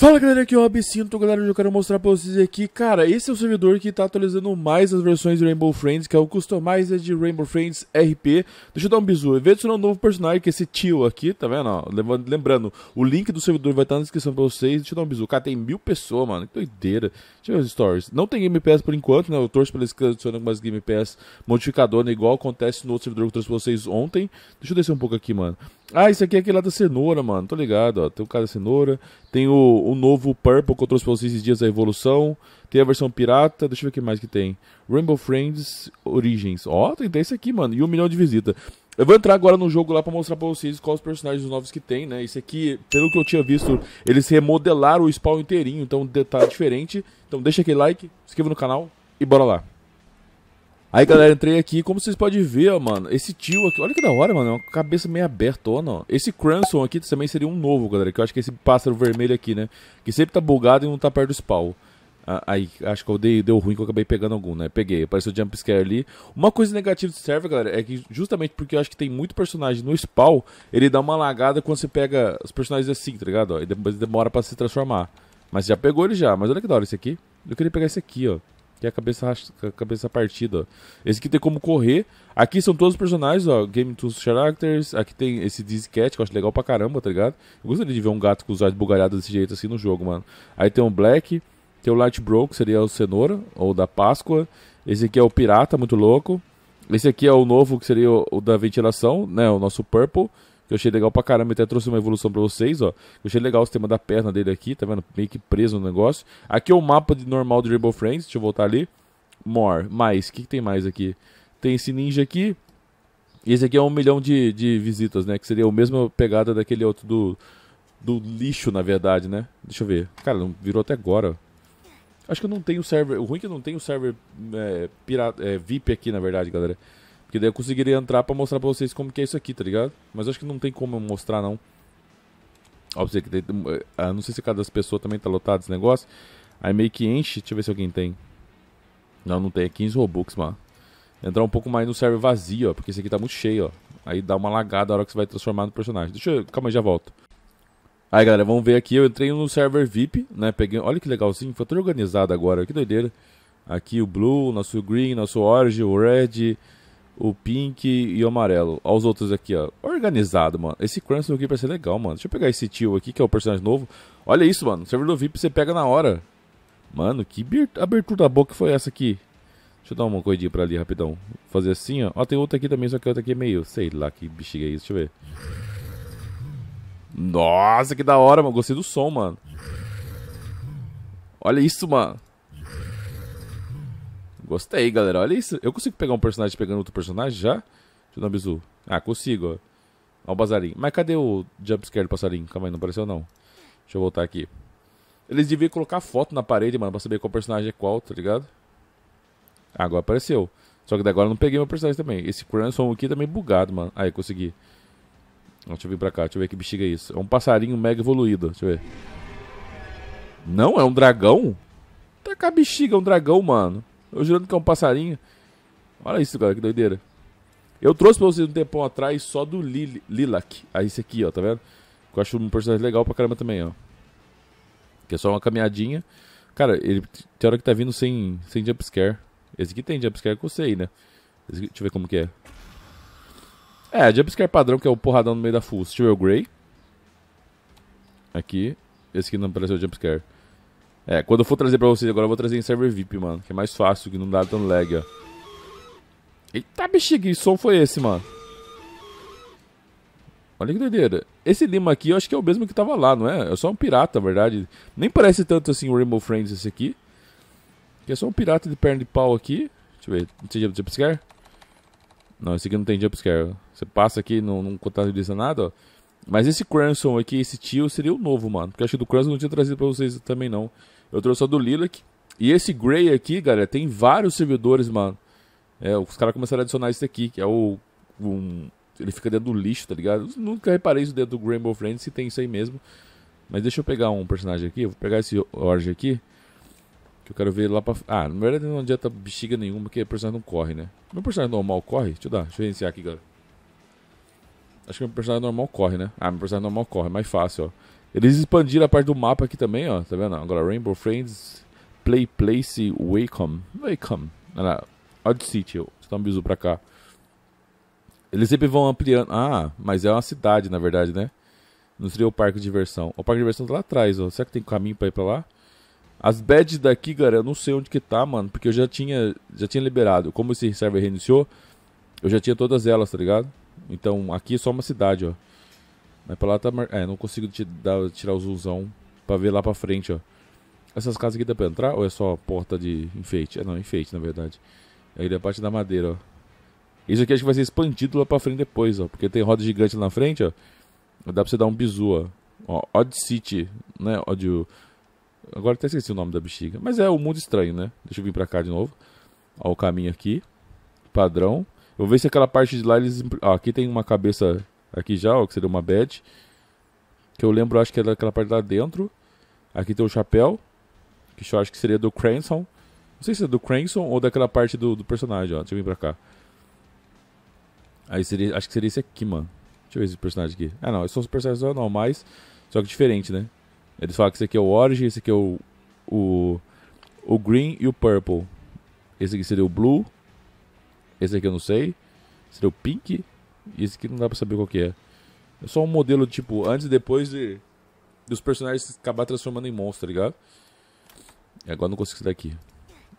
Fala galera, aqui é o Abcinto galera, eu quero mostrar pra vocês aqui, cara, esse é o servidor que tá atualizando mais as versões de Rainbow Friends, que é o Customized Rainbow Friends RP. Deixa eu dar um bizu, eu vou adicionar um novo personagem, que é esse tio aqui, tá vendo? Lembrando, o link do servidor vai estar tá na descrição pra vocês, deixa eu dar um bizu. Cara, tem mil pessoas, mano, que doideira. Deixa eu ver os stories. Não tem Game Pass por enquanto, né, eu torço pra eles que adicionem algumas Game Pass modificadoras, né? igual acontece no outro servidor que eu trouxe pra vocês ontem. Deixa eu descer um pouco aqui, mano. Ah, isso aqui é aquele lá da cenoura, mano. Tô ligado, ó. Tem o cara da cenoura. Tem o, o novo Purple que eu trouxe pra vocês esses dias da Evolução. Tem a versão pirata. Deixa eu ver o que mais que tem. Rainbow Friends Origins. Ó, tem, até esse aqui, mano. E um milhão de visitas. Eu vou entrar agora no jogo lá pra mostrar pra vocês quais os personagens novos que tem, né? Isso aqui, pelo que eu tinha visto, eles remodelaram o spawn inteirinho. Então tá diferente. Então deixa aquele like, se inscreva no canal e bora lá. Aí, galera, entrei aqui. Como vocês podem ver, ó, mano, esse tio aqui... Olha que da hora, mano. É uma cabeça meio aberta ó. Esse Cranson aqui também seria um novo, galera. Que eu acho que é esse pássaro vermelho aqui, né? Que sempre tá bugado e não tá perto do spawn. Ah, aí, acho que eu dei, deu ruim que eu acabei pegando algum, né? Peguei, apareceu o jumpscare ali. Uma coisa negativa do server, galera, é que justamente porque eu acho que tem muito personagem no spawn, ele dá uma lagada quando você pega os personagens assim, tá ligado? Ó, e depois demora pra se transformar. Mas já pegou ele já. Mas olha que da hora esse aqui. Eu queria pegar esse aqui, ó que é a cabeça, a cabeça partida. Esse aqui tem como correr. Aqui são todos os personagens, ó. Game Tools Characters. Aqui tem esse disquete que eu acho legal pra caramba, tá ligado? Eu gostaria de ver um gato com os olhos bugalhados desse jeito assim no jogo, mano. Aí tem o Black. Tem o Light Bro, que seria o Cenoura, ou da Páscoa. Esse aqui é o Pirata, muito louco. Esse aqui é o novo, que seria o, o da ventilação, né? O nosso Purple que eu achei legal pra caramba, até trouxe uma evolução pra vocês, ó. Eu achei legal o sistema da perna dele aqui, tá vendo? Meio que preso no negócio. Aqui é o mapa de normal de Rainbow Friends, deixa eu voltar ali. More, mais, o que, que, tem mais aqui? Tem esse ninja aqui, e esse aqui é um milhão de, de visitas, né? Que seria a mesma pegada daquele outro do, do lixo, na verdade, né? Deixa eu ver. Cara, não virou até agora, Acho que eu não tenho server. O ruim é que eu não tenho server é, pirata, é, VIP aqui, na verdade, galera. Porque daí eu conseguiria entrar pra mostrar pra vocês como que é isso aqui, tá ligado? Mas acho que não tem como eu mostrar, não. Óbvio que tem, eh, não sei se cada pessoa também tá lotado esse negócio. Aí meio que enche, deixa eu ver se alguém tem. Não, não tem, é 15 Robux, mano. Entrar um pouco mais no server vazio, ó, porque esse aqui tá muito cheio, ó. Aí dá uma lagada a hora que você vai transformar no personagem. Deixa eu... Calma aí, já volto. Aí, galera, vamos ver aqui. Eu entrei no server VIP, né? Peguei... Olha que legalzinho. Foi tudo organizado agora. Que doideira. Aqui o Blue, nosso Green, nosso Orange, o Red o pink e o amarelo. Olha os outros aqui, ó. Organizado, mano. Esse Cranston aqui parece ser legal, mano. Deixa eu pegar esse tio aqui, que é o personagem novo. Olha isso, mano. Servidor VIP você pega na hora. Mano, que abertura da boca foi essa aqui? Deixa eu dar uma corridinha pra ali rapidão. Fazer assim, ó. Ó, tem outra aqui também, só que a outra aqui é meio. Sei lá que bexiga é isso. Deixa eu ver. Nossa, que da hora, mano. Gostei do som, mano. Olha isso, mano. Gostei, galera. Olha isso. Eu consigo pegar um personagem pegando outro personagem já? Deixa eu dar um bizu. Ah, consigo, ó. Olha o bazarinho. Mas cadê o jumpscare do passarinho? Calma aí, não apareceu não. Deixa eu voltar aqui. Eles deviam colocar foto na parede, mano, pra saber qual personagem é qual, tá ligado? Ah, agora apareceu. Só que agora eu não peguei meu personagem também. Esse Cranson aqui também tá meio bugado, mano. Aí, consegui. Deixa eu vir pra cá, deixa eu ver que bexiga é isso. É um passarinho mega evoluído, deixa eu ver. Não, é um dragão? Tá com a bexiga, é um dragão, mano. Eu jurando que é um passarinho. Olha isso, cara, que doideira. Eu trouxe pra vocês um tempão atrás só do Lil Lilac. Ah, esse aqui, ó, tá vendo? Que eu acho um personagem legal pra caramba também, ó. Que é só uma caminhadinha. Cara, ele tem hora que tá vindo sem, sem jumpscare. Esse aqui tem jumpscare que eu sei, né? Esse, deixa eu ver como que é. É, jumpscare padrão, que é o porradão no meio da full. Steel Grey. Aqui. Esse aqui não apareceu jumpscare. É, quando eu for trazer pra vocês agora, eu vou trazer em server VIP, mano. Que é mais fácil, que não dá tão lag, ó. Eita, bexiga, que som foi esse, mano? Olha que doideira. Esse Lima aqui, eu acho que é o mesmo que tava lá, não é? É só um pirata, na verdade. Nem parece tanto assim o Rainbow Friends esse aqui. Que é só um pirata de perna de pau aqui. Deixa eu ver, não tem jumpscare? Não, esse aqui não tem jumpscare. Você passa aqui, não, não contabiliza nada, ó. Mas esse Crimson aqui, esse tio, seria o novo, mano. Porque eu acho que do eu não tinha trazido pra vocês também, não. Eu trouxe a do Lilac. E esse Gray aqui, galera, tem vários servidores, mano. É, os caras começaram a adicionar esse aqui, que é o. Um, ele fica dentro do lixo, tá ligado? Eu nunca reparei isso dentro do Rainbow Friends, se tem isso aí mesmo. Mas deixa eu pegar um personagem aqui. Eu vou pegar esse Orge aqui. Que eu quero ver lá pra. Ah, na verdade não adianta bexiga nenhuma, porque o personagem não corre, né? Meu personagem normal corre? Deixa eu dar, deixa eu iniciar aqui, galera. Acho que meu personagem normal corre, né? Ah, meu personagem normal corre, é mais fácil, ó. Eles expandiram a parte do mapa aqui também, ó. Tá vendo? Agora, Rainbow Friends, Play Place, Wacom. Wacom. lá, Odd City. Deixa eu dar um bisu pra cá. Eles sempre vão ampliando. Ah, mas é uma cidade, na verdade, né? Não seria o parque de diversão. O parque de diversão tá lá atrás, ó. Será que tem caminho pra ir pra lá? As badges daqui, galera, eu não sei onde que tá, mano. Porque eu já tinha, já tinha liberado. Como esse server reiniciou, eu já tinha todas elas, tá ligado? Então, aqui é só uma cidade, ó. Mas pra lá tá mar... É, não consigo te dar, tirar o zoomzão pra ver lá pra frente, ó. Essas casas aqui dá pra entrar ou é só porta de enfeite? É, não, enfeite, na verdade. Aí da é parte da madeira, ó. Isso aqui acho que vai ser expandido lá pra frente depois, ó. Porque tem roda gigante lá na frente, ó. Dá pra você dar um bizu, ó. ó Odd City, né? Odd... Agora até esqueci o nome da bexiga. Mas é o um mundo estranho, né? Deixa eu vir pra cá de novo. Ó o caminho aqui. Padrão. Eu vou ver se aquela parte de lá eles... Ó, aqui tem uma cabeça aqui já, ó, que seria uma bad. Que eu lembro, acho que é daquela parte lá dentro. Aqui tem o chapéu, que eu acho que seria do Cranston. Não sei se é do Cranston ou daquela parte do, do personagem, ó. Deixa eu vir pra cá. Aí seria, acho que seria esse aqui, mano. Deixa eu ver esse personagem aqui. Ah, não, são os personagens normais, só que diferente, né? Eles falam que esse aqui é o Orange, esse aqui é o, o, o Green e o Purple. Esse aqui seria o Blue. Esse aqui eu não sei. Seria o Pink. E esse aqui não dá pra saber qual que é. É só um modelo, tipo, antes e depois de dos personagens acabar transformando em monstro, tá ligado? E é, agora não consigo sair daqui.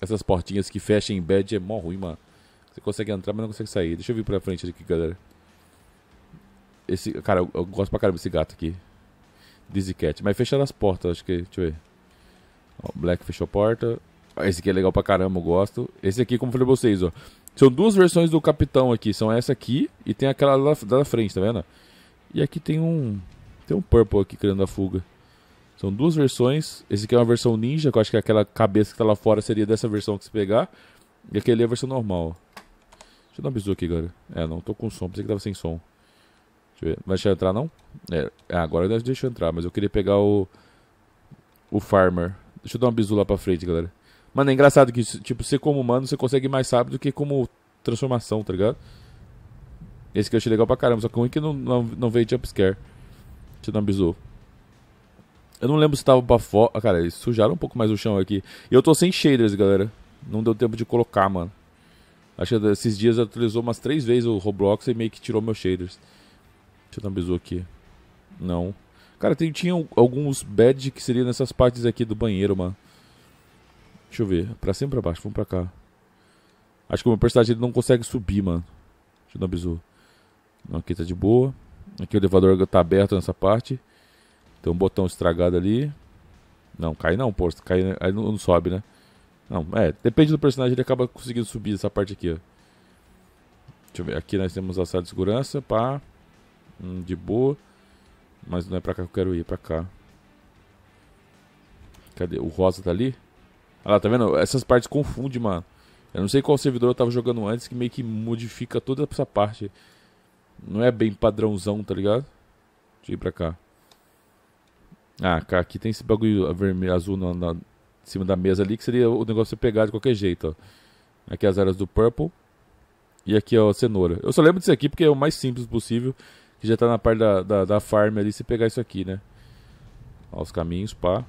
Essas portinhas que fecham em bad é mó ruim, mano. Você consegue entrar, mas não consegue sair. Deixa eu vir pra frente aqui, galera. Esse, cara, eu, eu gosto pra caramba desse gato aqui. Dizzy Cat. Mas fecharam as portas, acho que. Deixa eu ver. Ó, Black fechou a porta. Esse aqui é legal pra caramba, eu gosto. Esse aqui, como eu falei pra vocês, ó. São duas versões do capitão aqui. São essa aqui e tem aquela lá da frente, tá vendo? E aqui tem um. Tem um purple aqui criando a fuga. São duas versões. Esse aqui é uma versão ninja, que eu acho que é aquela cabeça que tá lá fora seria dessa versão que se pegar. E aquele é a versão normal. Deixa eu dar um bisu aqui, galera. É, não tô com som, pensei que tava sem som. Deixa eu ver. Vai deixar eu entrar não? É, é agora deixa eu entrar, mas eu queria pegar o. O farmer. Deixa eu dar um bisu lá pra frente, galera. Mano, é engraçado que, tipo, você como humano, você consegue mais rápido que como transformação, tá ligado? Esse que eu achei legal pra caramba, só que o que não, não, não veio jumpscare. Te dar um bizu. Eu não lembro se tava pra fora. Ah, cara, eles sujaram um pouco mais o chão aqui. E eu tô sem shaders, galera. Não deu tempo de colocar, mano. Acho que esses dias atualizou umas três vezes o Roblox e meio que tirou meus shaders. Deixa eu dar um bizu aqui. Não. Cara, tem, tinha alguns beds que seria nessas partes aqui do banheiro, mano. Deixa eu ver. Pra cima e pra baixo. Vamos pra cá. Acho que o meu personagem não consegue subir, mano. Deixa eu dar um bizu. Não, aqui tá de boa. Aqui o elevador tá aberto nessa parte. Tem um botão estragado ali. Não, cai não, pô. Cai, aí não, não sobe, né? Não, é. Depende do personagem, ele acaba conseguindo subir essa parte aqui, ó. Deixa eu ver. Aqui nós temos a sala de segurança. Pá. Hum, de boa. Mas não é pra cá que eu quero ir, é pra cá. Cadê? O rosa tá ali? Olha lá, tá vendo? Essas partes confundem, mano. Eu não sei qual servidor eu tava jogando antes que meio que modifica toda essa parte. Não é bem padrãozão, tá ligado? Deixa eu ir pra cá. Ah, cá, aqui tem esse bagulho vermelho, azul na, na, em cima da mesa ali, que seria o negócio de pegar de qualquer jeito, ó. Aqui as áreas do purple. E aqui, ó, cenoura. Eu só lembro disso aqui porque é o mais simples possível. Que já tá na parte da, da, da farm ali, se pegar isso aqui, né? Ó, os caminhos, pá.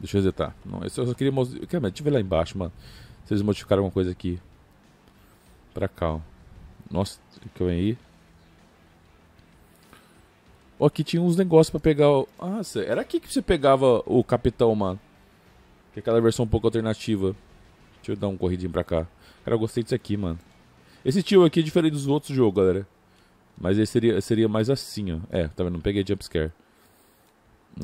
Deixa eu resetar. Não, eu, só, queria mostrar. Deixa eu ver lá embaixo, mano. Se eles modificaram alguma coisa aqui. Pra cá, ó. Nossa, que eu venho aí. Ó, aqui tinha uns negócios pra pegar o... Nossa, era aqui que você pegava o capitão, mano. Que é aquela versão um pouco alternativa. Deixa eu dar um corridinho pra cá. Cara, eu gostei disso aqui, mano. Esse tio aqui é diferente dos outros jogos, galera. Mas ele seria, seria mais assim, ó. É, tá vendo? Não peguei jumpscare.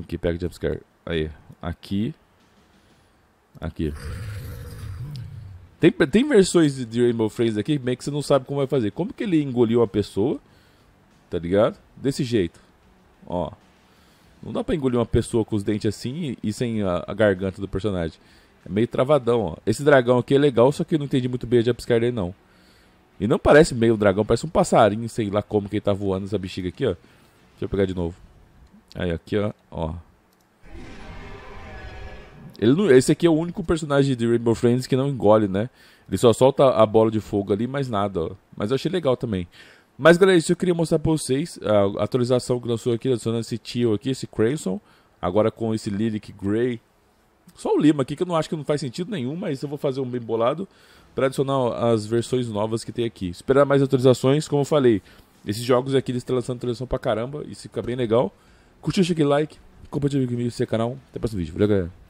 Aqui, pega jumpscare. Aí, aqui. Aqui. Tem, tem versões de, de Rainbow Friends aqui meio que você não sabe como vai fazer. Como que ele engoliu a pessoa? Tá ligado? Desse jeito. Ó. Não dá pra engolir uma pessoa com os dentes assim e, e sem a, a, garganta do personagem. É meio travadão, ó. Esse dragão aqui é legal, só que eu não entendi muito bem a jumpscare dele, não. E não parece meio dragão, parece um passarinho, sei lá como que ele tá voando essa bexiga aqui, ó. Deixa eu pegar de novo. Aí, aqui, ó. Ó. Ele não, esse aqui é o único personagem de Rainbow Friends que não engole, né? Ele só solta a bola de fogo ali, mais nada. Ó. Mas eu achei legal também. Mas galera, isso eu queria mostrar pra vocês. A atualização que lançou aqui, adicionando esse tio aqui, esse Crayson Agora com esse Lyric Grey. Só o Lima aqui, que eu não acho que não faz sentido nenhum, mas eu vou fazer um bem bolado para adicionar as versões novas que tem aqui. Esperar mais atualizações, como eu falei. Esses jogos aqui eles estão lançando atualização pra caramba, isso fica bem legal. Curtiu, chegue like, compartilha comigo, esse é canal. Até o próximo vídeo. Valeu, galera.